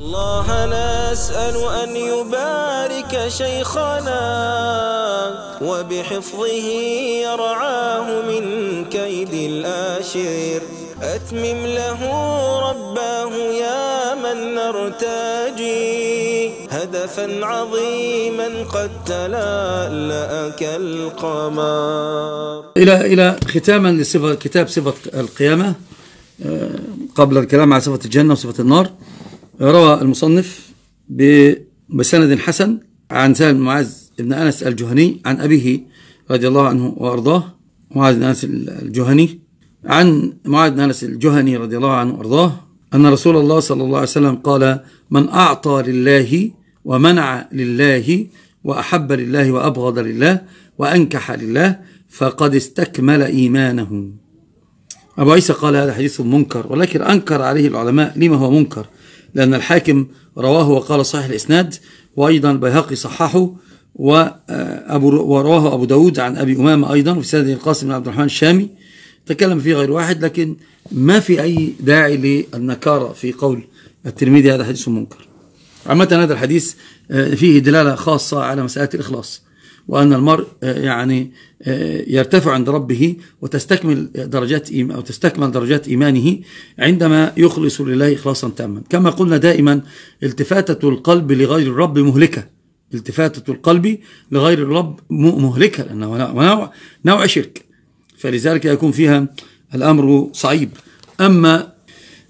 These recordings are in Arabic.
الله نسأل أن يبارك شيخنا وبحفظه يرعاه من كيد الآشر أتمم له رباه يا من نرتجي هدفا عظيما قد تلألأ كالقمر إلى إلى ختاما لصفة كتاب صفة القيامة آه، قبل الكلام على صفة الجنة وصفة النار روى المصنف بسند حسن عن سالم بن معاذ بن أنس الجهني عن أبيه رضي الله عنه وأرضاه معاذ بن أنس الجهني عن معاذ بن أنس الجهني رضي الله عنه وأرضاه أن رسول الله صلى الله عليه وسلم قال من أعطى لله ومنع لله وأحب لله وأبغض لله وأنكح لله فقد استكمل إيمانه أبو عيسى قال هذا حديث منكر ولكن أنكر عليه العلماء لما هو منكر لأن الحاكم رواه وقال صحيح الإسناد وأيضا البيهقي صححه وأبو آه، ورواه أبو داود عن أبي أمامة أيضا وفي سنده القاسم بن عبد الرحمن الشامي تكلم فيه غير واحد لكن ما في أي داعي للنكارة في قول الترمذي هذا حديث منكر عامة هذا الحديث آه، فيه دلالة خاصة على مسألة الإخلاص وأن المرء آه، يعني آه، يرتفع عند ربه وتستكمل درجات أو تستكمل درجات إيمانه عندما يخلص لله إخلاصا تاما كما قلنا دائما التفاتة القلب لغير الرب مهلكة التفاتة القلب لغير الرب مهلكة لأنه نوع, نوع شرك فلذلك يكون فيها الأمر صعيب أما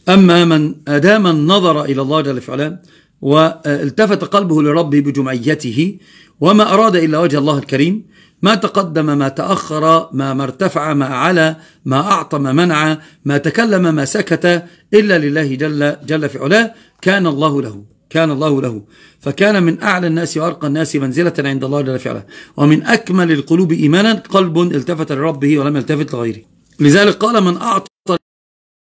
أما من أدام النظر إلى الله جل وعلا والتفت قلبه لربه بجمعيته وما أراد إلا وجه الله الكريم ما تقدم ما تأخر ما مرتفع ما أعلى ما أعطى ما منع ما تكلم ما سكت إلا لله جل, جل في علاه كان الله له كان الله له فكان من أعلى الناس وأرقى الناس منزلة عند الله جل في علاه ومن أكمل القلوب إيمانا قلب التفت لربه ولم يلتفت لغيره لذلك قال من أعطى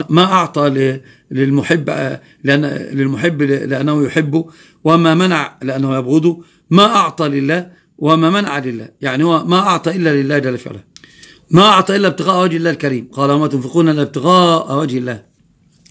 ما أعطى للمحب لأن للمحب لأنه يحبه وما منع لأنه يبغضه ما أعطى لله وما منع لله يعني هو ما أعطى إلا لله جل فعلا ما أعطى إلا ابتغاء وجه الله الكريم قال وما تنفقون إلا ابتغاء وجه الله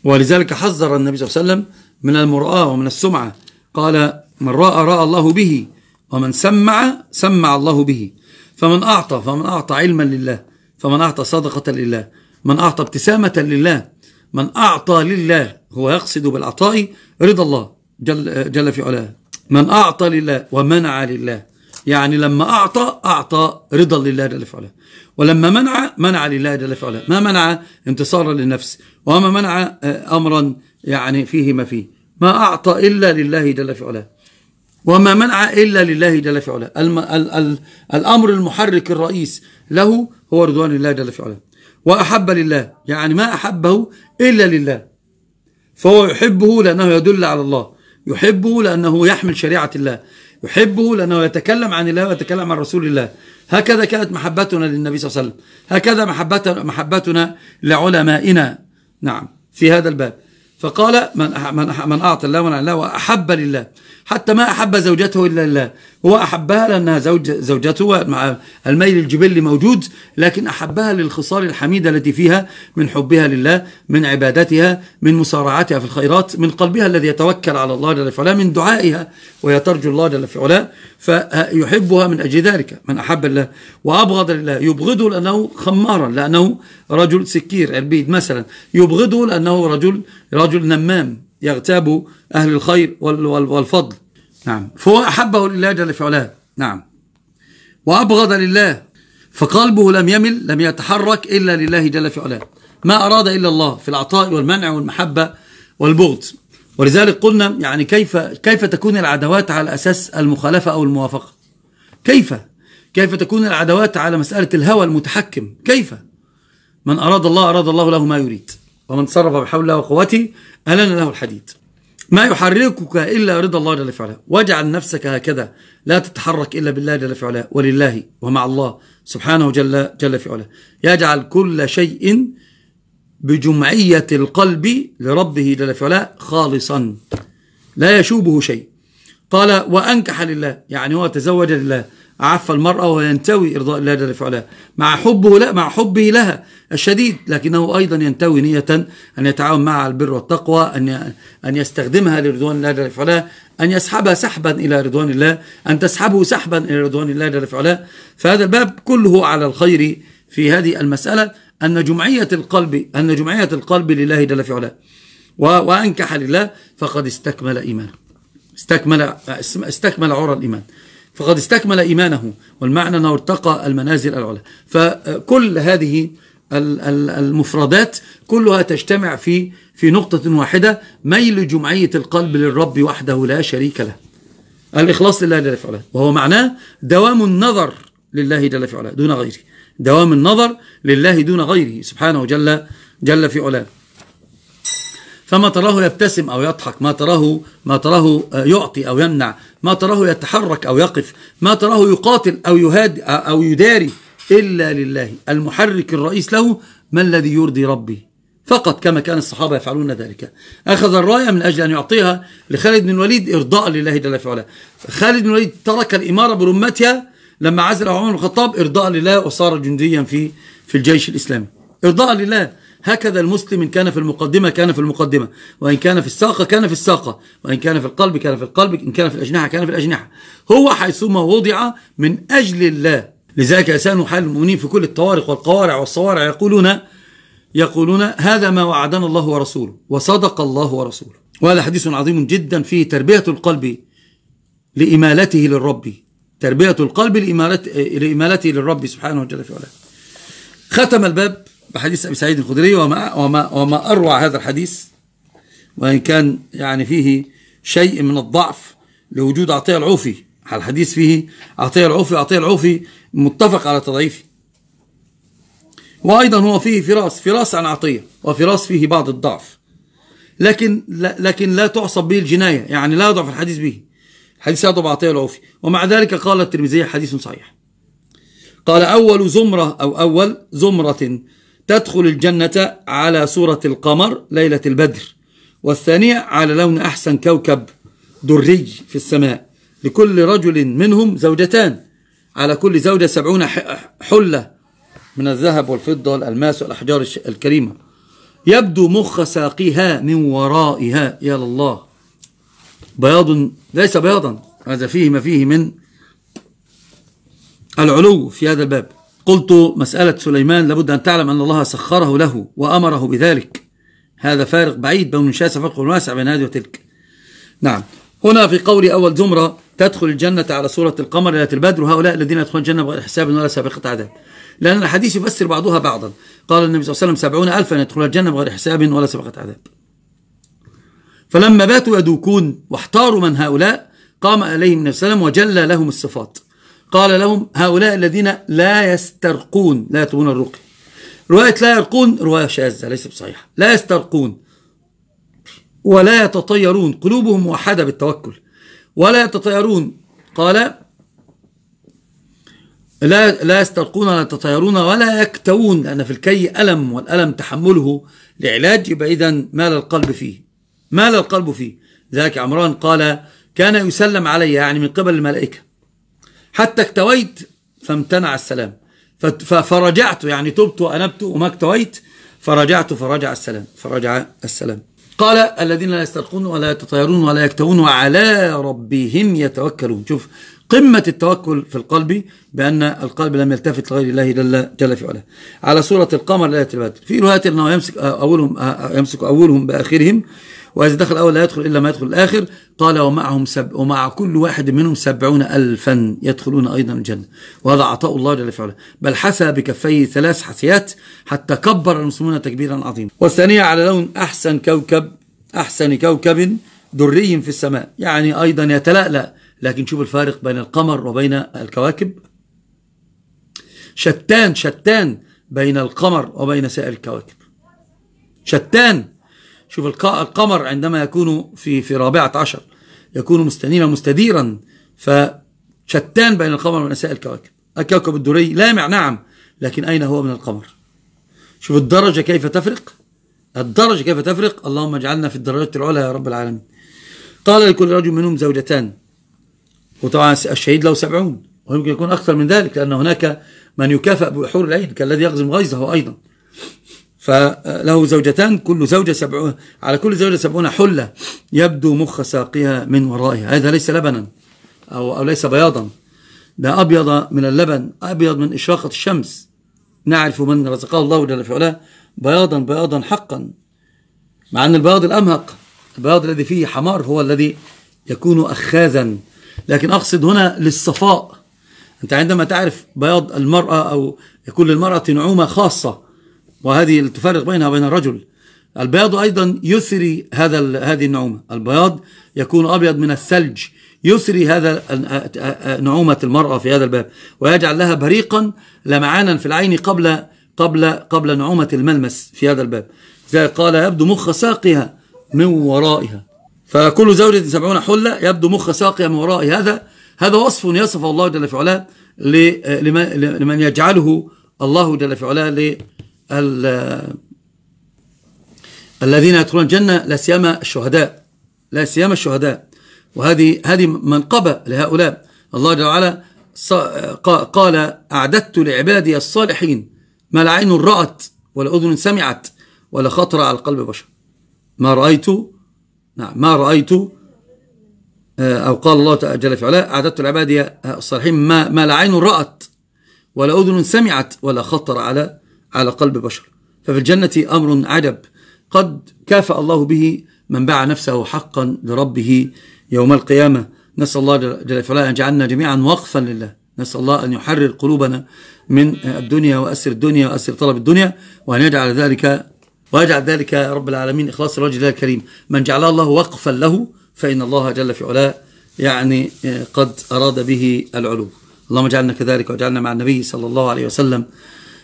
ولذلك حذر النبي صلى الله عليه وسلم من المرآة ومن السمعة قال من رأى رأى الله به ومن سمع سمع الله به فمن أعطى فمن أعطى علما لله فمن أعطى صدقة لله من أعطى ابتسامة لله من أعطى لله هو يقصد بالعطاء رضا الله جل, جل في علاه من أعطى لله ومنع لله يعني لما أعطى أعطى رضا لله جل في علاه ولما منع منع لله جل في علاه ما منع انتصارا للنفس وما منع آه، أمرا يعني فيه ما فيه ما أعطى إلا لله جل في علاه وما منع إلا لله جل في علاه الأمر المحرك الرئيس له هو رضوان الله جل في علاه وأحب لله يعني ما أحبه إلا لله فهو يحبه لأنه يدل على الله يحبه لأنه يحمل شريعة الله يحبه لأنه يتكلم عن الله ويتكلم عن رسول الله هكذا كانت محبتنا للنبي صلى الله عليه وسلم هكذا محبتنا, محبتنا لعلمائنا نعم في هذا الباب فقال من من أعطى الله من الله وأحب لله حتى ما أحب زوجته إلا الله هو أحبها لأنها زوج زوجته مع الميل الجبلي موجود لكن أحبها للخصال الحميدة التي فيها من حبها لله من عبادتها من مسارعتها في الخيرات من قلبها الذي يتوكل على الله جل وعلا من دعائها وهي ترجو الله جل وعلا فيحبها من أجل ذلك من أحب الله وأبغض لله يبغضه لأنه خمارا لأنه رجل سكير عربيد مثلا يبغضه لأنه رجل رجل نمام يغتاب أهل الخير والفضل نعم فهو أحبه لله جل في علاه نعم وأبغض لله فقلبه لم يمل لم يتحرك إلا لله جل في علاه ما أراد إلا الله في العطاء والمنع والمحبة والبغض ولذلك قلنا يعني كيف كيف تكون العداوات على أساس المخالفة أو الموافقة كيف كيف تكون العداوات على مسألة الهوى المتحكم كيف من أراد الله أراد الله له ما يريد ومن تصرف بحول الله وقوته ألن له الحديد ما يحركك إلا رضا الله جل وعلا واجعل نفسك هكذا لا تتحرك إلا بالله جل وعلا ولله ومع الله سبحانه جل, جل في علاه يجعل كل شيء بجمعية القلب لربه جل في علاه خالصا لا يشوبه شيء قال وأنكح لله يعني هو تزوج لله عفى المرأة وينتوي إرضاء الله جل وعلا مع حبه لا مع حبه لها الشديد لكنه أيضا ينتوي نية أن يتعاون معها على البر والتقوى أن أن يستخدمها لرضوان الله جل وعلا أن يسحبها سحبا إلى رضوان الله أن تسحبه سحبا إلى رضوان الله جل وعلا فهذا الباب كله على الخير في هذه المسألة أن جمعية القلب أن جمعية القلب لله جل وعلا وأنكح لله فقد استكمل إيمانه استكمل استكمل عرى الإيمان فقد استكمل إيمانه والمعنى أنه ارتقى المنازل العلى فكل هذه المفردات كلها تجتمع في في نقطة واحدة ميل جمعية القلب للرب وحده لا شريك له الإخلاص لله جل في علاه وهو معناه دوام النظر لله جل في علاه دون غيره دوام النظر لله دون غيره سبحانه جل جل في علاه فما تراه يبتسم أو يضحك ما تراه ما تراه آه، يعطي أو يمنع ما تراه يتحرك أو يقف ما تراه يقاتل أو يهاد آه، أو يداري إلا لله المحرك الرئيس له ما الذي يرضي ربي فقط كما كان الصحابة يفعلون ذلك أخذ الراية من أجل أن يعطيها لخالد بن الوليد إرضاء لله جل في علاه خالد بن الوليد ترك الإمارة برمتها لما عزل عمر بن الخطاب إرضاء لله وصار جنديا في في الجيش الإسلامي إرضاء لله هكذا المسلم إن كان في المقدمة كان في المقدمة وإن كان في الساقة كان في الساقة وإن كان في القلب كان في القلب إن كان في الأجنحة كان في الأجنحة هو حيثما وضع من أجل الله لذلك أسان حال المؤمنين في كل الطوارق والقوارع والصوارع يقولون يقولون هذا ما وعدنا الله ورسوله وصدق الله ورسوله وهذا حديث عظيم جدا فيه تربية القلب لإمالته للرب تربية القلب لإمالته للرب سبحانه وتعالى ختم الباب بحديث أبي سعيد الخدري وما, وما, وما أروع هذا الحديث وإن كان يعني فيه شيء من الضعف لوجود عطية العوفي الحديث فيه عطية العوفي عطية العوفي متفق على تضعيفه وأيضا هو فيه فراس فراس عن عطية وفراس فيه بعض الضعف لكن لا لكن لا تعصب به الجناية يعني لا يضعف الحديث به الحديث يضعف عطية العوفي ومع ذلك قال الترمذي حديث صحيح قال أول زمرة أو أول زمرة تدخل الجنة على صورة القمر ليلة البدر والثانية على لون أحسن كوكب دري في السماء لكل رجل منهم زوجتان على كل زوجة سبعون حلة من الذهب والفضة والألماس والأحجار الكريمة يبدو مخ ساقيها من ورائها يا لله بياض ليس بياضا هذا فيه ما فيه من العلو في هذا الباب قلت مسألة سليمان لابد أن تعلم أن الله سخره له وأمره بذلك هذا فارق بعيد بين شاسع فرق واسع بين هذه وتلك نعم هنا في قول أول زمرة تدخل الجنة على صورة القمر ليلة البدر وهؤلاء الذين يدخلون الجنة بغير حساب ولا سابقة عذاب لأن الحديث يفسر بعضها بعضا قال النبي صلى الله عليه وسلم سبعون ألفا يدخلون الجنة بغير حساب ولا سابقة عذاب فلما باتوا يدوكون واحتاروا من هؤلاء قام إليهم النبي صلى الله عليه وسلم وجلى لهم الصفات قال لهم هؤلاء الذين لا يسترقون لا يطلبون الرقي رواية لا يرقون رواية شاذة ليست بصحيحة لا يسترقون ولا يتطيرون قلوبهم موحدة بالتوكل ولا يتطيرون قال لا لا يسترقون ولا يتطيرون ولا يكتوون لأن في الكي ألم والألم تحمله لعلاج يبقى إذا مال القلب فيه مال القلب فيه ذلك عمران قال كان يسلم علي يعني من قبل الملائكة حتى اكتويت فامتنع السلام فرجعت يعني تبت وأنبت وما اكتويت فرجعت فرجع السلام فرجع السلام قال الذين لا يسترقون ولا يتطيرون ولا يكتوون وعلى ربهم يتوكلون شوف قمة التوكل في القلب بأن القلب لم يلتفت لغير الله جل, جل في علاه على سورة القمر ليلة البدر في رواية أنه يمسك أولهم, يمسك أولهم بآخرهم وإذا دخل الأول لا يدخل إلا ما يدخل الآخر قال ومعهم سب ومع كل واحد منهم سبعون ألفا يدخلون أيضا الجنة وهذا عطاء الله جل وعلا بل حسى بكفيه ثلاث حسيات حتى كبر المسلمون تكبيرا عظيما والثانية على لون أحسن كوكب أحسن كوكب دري في السماء يعني أيضا يتلألأ لكن شوف الفارق بين القمر وبين الكواكب شتان شتان بين القمر وبين سائر الكواكب شتان شوف القمر عندما يكون في في رابعة عشر يكون مستنيما مستديرا فشتان بين القمر ونساء الكواكب الكوكب الدوري لامع نعم لكن أين هو من القمر شوف الدرجة كيف تفرق الدرجة كيف تفرق اللهم اجعلنا في الدرجات العلى يا رب العالمين قال لكل رجل منهم زوجتان وطبعا الشهيد له سبعون ويمكن يكون أكثر من ذلك لأن هناك من يكافأ بحور العين كالذي يغزم غيظه أيضا فله زوجتان كل زوجة سبعون على كل زوجة سبعون حلة يبدو مخ ساقها من ورائها هذا ليس لبنا أو, أو ليس بياضا ده أبيض من اللبن أبيض من إشراقة الشمس نعرف من رزقه الله جل في علاه بياضا بياضا حقا مع أن البياض الأمهق البياض الذي فيه حمار هو الذي يكون أخاذا لكن أقصد هنا للصفاء أنت عندما تعرف بياض المرأة أو يكون للمرأة نعومة خاصة وهذه تفرق بينها وبين الرجل البياض أيضا يثري هذا هذه النعومة البياض يكون أبيض من الثلج يثري هذا نعومة المرأة في هذا الباب ويجعل لها بريقا لمعانا في العين قبل قبل قبل نعومة الملمس في هذا الباب زي قال يبدو مخ ساقها من ورائها فكل زوجة سبعون حلة يبدو مخ ساقها من وراء هذا هذا وصف يصفه الله جل في علاه لمن يجعله الله جل في علاه الذين يدخلون الجنة لا سيما الشهداء لا سيما الشهداء وهذه هذه منقبة لهؤلاء الله جل وعلا قال أعددت لعبادي الصالحين ما لا عين رأت ولا أذن سمعت ولا خطر على القلب بشر ما رأيت نعم ما رأيت آه، أو قال الله جل في علاه أعددت لعبادي الصالحين ما, ما لا عين رأت ولا أذن سمعت ولا خطر على على قلب بشر ففي الجنة أمر عجب قد كافأ الله به من باع نفسه حقا لربه يوم القيامة نسأل الله جل وعلا أن يجعلنا جميعا وقفا لله نسأل الله أن يحرر قلوبنا من الدنيا وأسر الدنيا وأسر طلب الدنيا وأن يجعل ذلك ويجعل ذلك يا رب العالمين إخلاص الوجه الله الكريم من جعل الله وقفا له فإن الله جل في علاء يعني قد أراد به العلو اللهم اجعلنا كذلك واجعلنا مع النبي صلى الله عليه وسلم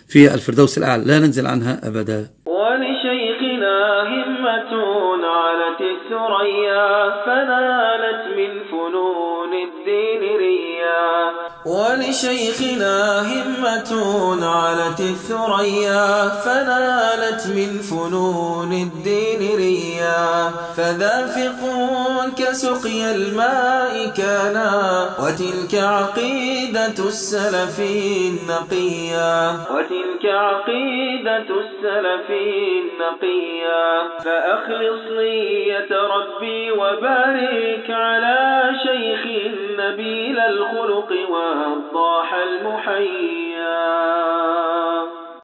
في الفردوس الأعلى لا ننزل عنها أبدا ولشيخنا همة علت الثريا فنالت من فنون الدين ريا ولشيخنا همة علت الثريا فنالت من فنون الدين ريا فذافقون كسقي الماء كانا وتلك عقيدة السلف النقيا وتلك عقيدة السلف النقيا فأخلص نية ربي وبارك على شيخ نبيل الخلق والضاح المحيا